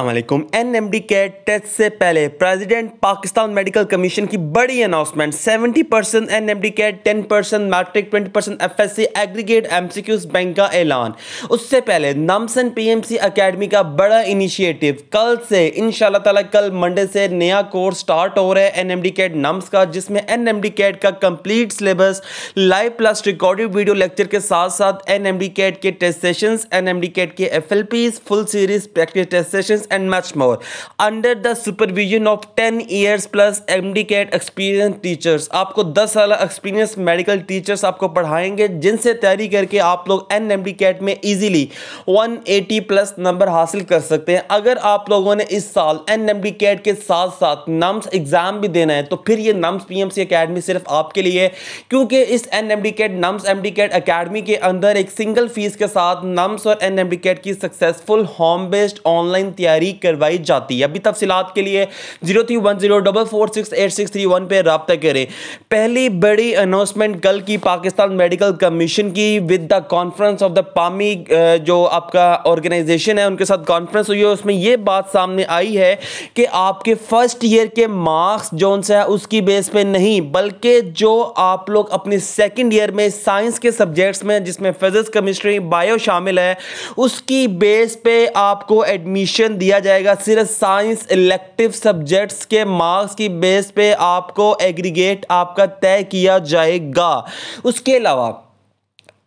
N M D के test से पहले प्रेसिडेंट पाकिस्तान मेडिकल कमीशन की बड़ी announcement 70 percent N M D के ten percent matric twenty percent F S C aggregate M C Qs bank का ऐलान उससे पहले नामसन पी एम सी अकेडमी का बड़ा इनिशिएटिव कल से इन तला कल मंडे से नया कोर्स स्टार्ट हो रहा है N M D CAT NUMS का जिसमें एन एम डी कैट का complete syllabus live plus recorded video lecture के साथ साथ एन एम डी कैट के test session N M D CAT के F L Ps full series practice test session and much more. Under the supervision of 10 years plus MDCAT experienced teachers, आपको 10 साल experience medical teachers आपको पढ़ाएंगे जिनसे तैयारी करके आप लोग एन एम कैट में इजीली 180 प्लस नंबर हासिल कर सकते हैं अगर आप लोगों ने इस साल एन एम कैट के साथ साथ नम्स एग्जाम भी देना है तो फिर ये NUMS P M C academy सिर्फ आपके लिए है क्योंकि इस N M CAT NUMS M D CAT academy के अंदर एक सिंगल फीस के साथ नम्स और एन एम कैट की सक्सेसफुल होम बेस्ड ऑनलाइन तैयारी तहरीक करवाई जाती है अभी तफसीत के लिए zero three one zero double four six eight six three one पर रबता करें पहली बड़ी अनाउंसमेंट कल की पाकिस्तान मेडिकल कमीशन की with the conference of the पामी जो आपका ऑर्गेनाइजेशन है उनके साथ कॉन्फ्रेंस हुई है उसमें यह बात सामने आई है कि आपके फर्स्ट ईयर के मार्क्स जो उनसे है उसकी बेस पर नहीं बल्कि जो आप लोग अपने सेकेंड ईयर में साइंस के सब्जेक्ट्स में जिसमें फिजिक्स केमिस्ट्री बायो शामिल है उसकी बेस पे आपको एडमिशन दिया दिया जाएगा सिर्फ साइंस इलेक्टिव सब्जेक्ट्स के मार्क्स की बेस पे आपको एग्रीगेट आपका तय किया जाएगा उसके अलावा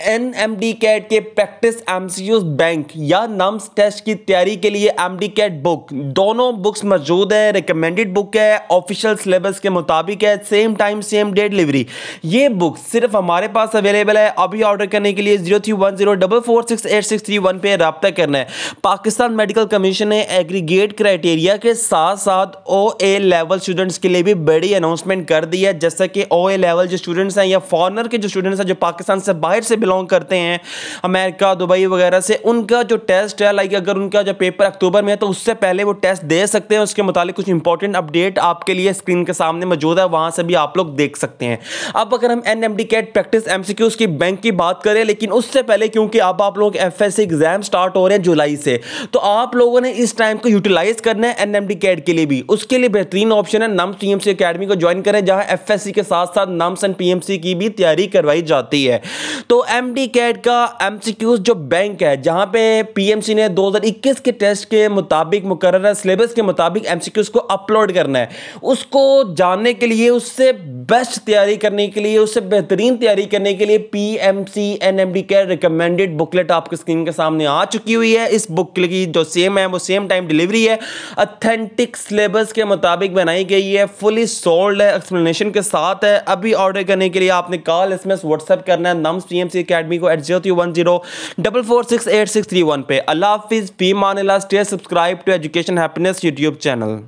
एन एम डी कैट के practice M C Q bank या नम्स टेस्ट की तैयारी के लिए एम डी कैट बुक दोनों बुक्स मौजूद है रिकमेंडेड बुक है ऑफिशियल सिलेबस के मुताबिक है same time same day delivery ये बुक सिर्फ हमारे पास अवेलेबल है अभी ऑर्डर करने के लिए zero three one zero double four six eight six three one पे रबता करना है पाकिस्तान मेडिकल कमीशन ने एग्रीगेट क्राइटेरिया के साथ साथ ओ ए लेवल स्टूडेंट्स के लिए भी बड़ी अनाउंसमेंट कर दी है जैसा कि ओ ए लेवल जो स्टूडेंट्स हैं या फॉरनर के जो स्टूडेंट्स हैं जो पाकिस्तान से बाहर से बिलोंग करते हैं अमेरिका दुबई वगैरह से उनका जो टेस्ट है लाइक अगर उनका जो पेपर अक्टूबर में है तो उससे पहले वो टेस्ट दे सकते हैं उसके मुताबिक कुछ इंपॉर्टेंट अपडेट आपके लिए स्क्रीन के सामने मौजूद है वहाँ से भी आप लोग देख सकते हैं अब अगर हम N M CAT practice M की बैंक की बात करें लेकिन उससे पहले क्योंकि अब आप लोग एफ एग्जाम स्टार्ट हो रहे हैं जुलाई से तो आप लोगों ने इस टाइम को यूटिलाइज करना है एन कैट के लिए भी उसके लिए बेहतरीन ऑप्शन है नम टी एम सी अकेडमी को ज्वाइन करें जहाँ एफ के साथ साथ नम्स एंड पी की भी तैयारी करवाई जाती है तो एम डी कैट का एम सी क्यूज जो बैंक है जहाँ पे पी एम सी ने दो हज़ार इक्कीस के टेस्ट के मुताबिक मुकर सिलेबस के मुताबिक एम सी क्यूज को अपलोड करना है उसको जानने के लिए उससे बेस्ट तैयारी करने के लिए उससे बेहतरीन तैयारी करने के लिए P M C N M D CAT recommended booklet आपके स्क्रीन के सामने आ चुकी हुई है इस बुक की जो सेम है वो सेम टाइम डिलीवरी है अथेंटिक सिलेबस के मुताबिक बनाई गई है फुली सोल्ड है एक्सप्लेनेशन के साथ है अभी ऑर्डर करने के लिए आपने call S M S WhatsApp करना है NUMS P M C academy को eight zero three one zero double four six eight six three one पे अल्लाह हाफिज़ पी मान last subscribe to education happiness YouTube channel